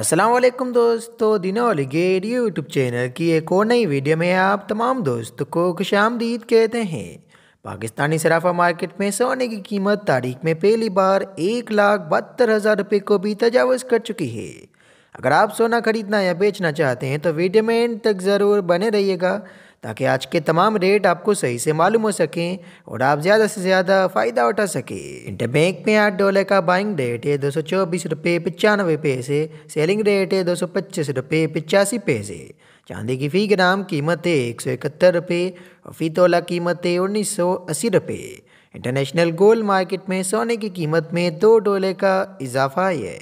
अस्सलाम वालेकुम दोस्तों दिनो लिगेड यूट्यूब चैनल की एक और नई वीडियो में आप तमाम दोस्तों को खुश आमदीद कहते हैं पाकिस्तानी सराफा मार्केट में सोने की कीमत तारीख में पहली बार एक लाख बहत्तर हज़ार रुपये को भी तजावज़ कर चुकी है अगर आप सोना खरीदना या बेचना चाहते हैं तो वीडियो में एंड तक ज़रूर बने रहिएगा ताकि आज के तमाम रेट आपको सही से मालूम हो सकें और आप ज़्यादा से ज़्यादा फ़ायदा उठा सकें इंटरबैंक में आठ डॉलर का बाइंग रेट है दो सौ चौबीस रुपये पचानवे पैसे सेलिंग रेट है दो सौ पच्चीस रुपये पचासी पैसे चांदी की फ़ी ग्राम कीमत है एक सौ इकहत्तर रुपये और फ़ी तोला कीमत है उन्नीस सौ अस्सी रुपये इंटरनेशनल गोल्ड मार्केट में सोने की कीमत में दो डॉलर का इजाफा है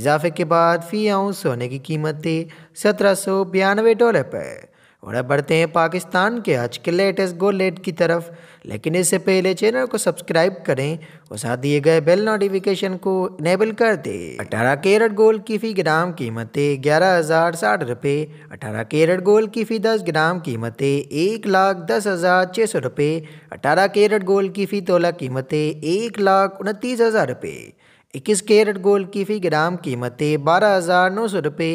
इजाफे के बाद फ़ी आउंस सोने की कीमत थी सत्रह सौ बयानवे डॉलर पर और अब बढ़ते हैं पाकिस्तान के आज के लेटेस्ट गो लेट की तरफ लेकिन इससे पहले चैनल को सब्सक्राइब करें और साथ दिए गए बेल नोटिफिकेशन को इनेबल कर दें अठारह कैरेट गोल्ड की फी ग्राम कीमतें ग्यारह हज़ार साठ रुपये अठारह कैरेट गोल्ड की फी दस ग्राम कीमतें एक लाख दस हज़ार छः सौ रुपये अठारह कैरेट गोल्ड की फी तोला कीमतें एक लाख उनतीस हज़ार रुपये इक्कीस कैरेट गोल्ड की फ़ी ग्राम कीमतें बारह हज़ार नौ सौ रुपये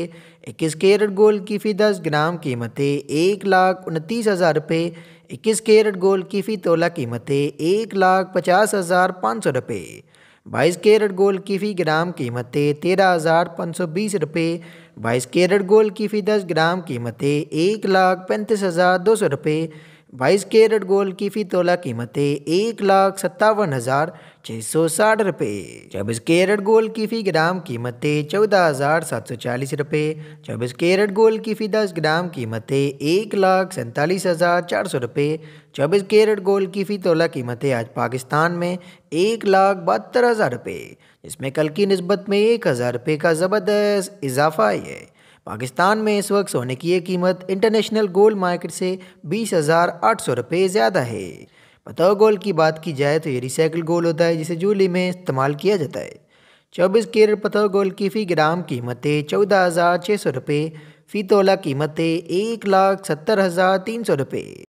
इक्कीस कैरेट गोल्ड की फ़ी दस ग्राम कीमतें एक लाख उनतीस हज़ार रुपये इक्कीस कैरेट गोल्ड की फ़ी तोला कीमतें एक लाख पचास हज़ार पाँच सौ रुपये बाईस कैरेट गोल्ड की फ़ी ग्राम कीमतें तेरह हज़ार पाँच सौ बीस रुपये बाईस कैरेट गोल्ड की फ़ी दस ग्राम कीमतें एक लाख पैंतीस हज़ार दो सौ रुपये बाईस कैरेट गोल्ड की फी तोला कीमतें एक लाख सत्तावन हज़ार छः सौ साठ रुपये चौबीस कैरेट गोल्ड की फी ग्राम कीमतें चौदह हज़ार सात सौ चालीस रुपये चौबीस कैरेट गोल्ड की फी दस ग्राम कीमतें एक लाख सैंतालीस हज़ार चार सौ रुपये चौबीस कैरेट गोल्ड की फी तोला कीमतें आज पाकिस्तान में एक लाख बहत्तर हज़ार रुपये इसमें कल की नस्बत में एक हज़ार रुपये का ज़बरदस्त इजाफा है पाकिस्तान में इस वक्त सोने की ये कीमत इंटरनेशनल गोल्ड मार्केट से बीस हज़ार आठ सौ रुपये ज़्यादा है बताओ गोल्ड की बात की जाए तो ये रिसाइकल गोल्ड होता है जिसे जूली में इस्तेमाल किया जाता है चौबीस केरट पथर गोल्ड की फ़ी ग्राम कीमतें चौदह हज़ार छः सौ रुपये फ़ी तोला कीमतें एक लाख सत्तर हज़ार तीन सौ रुपये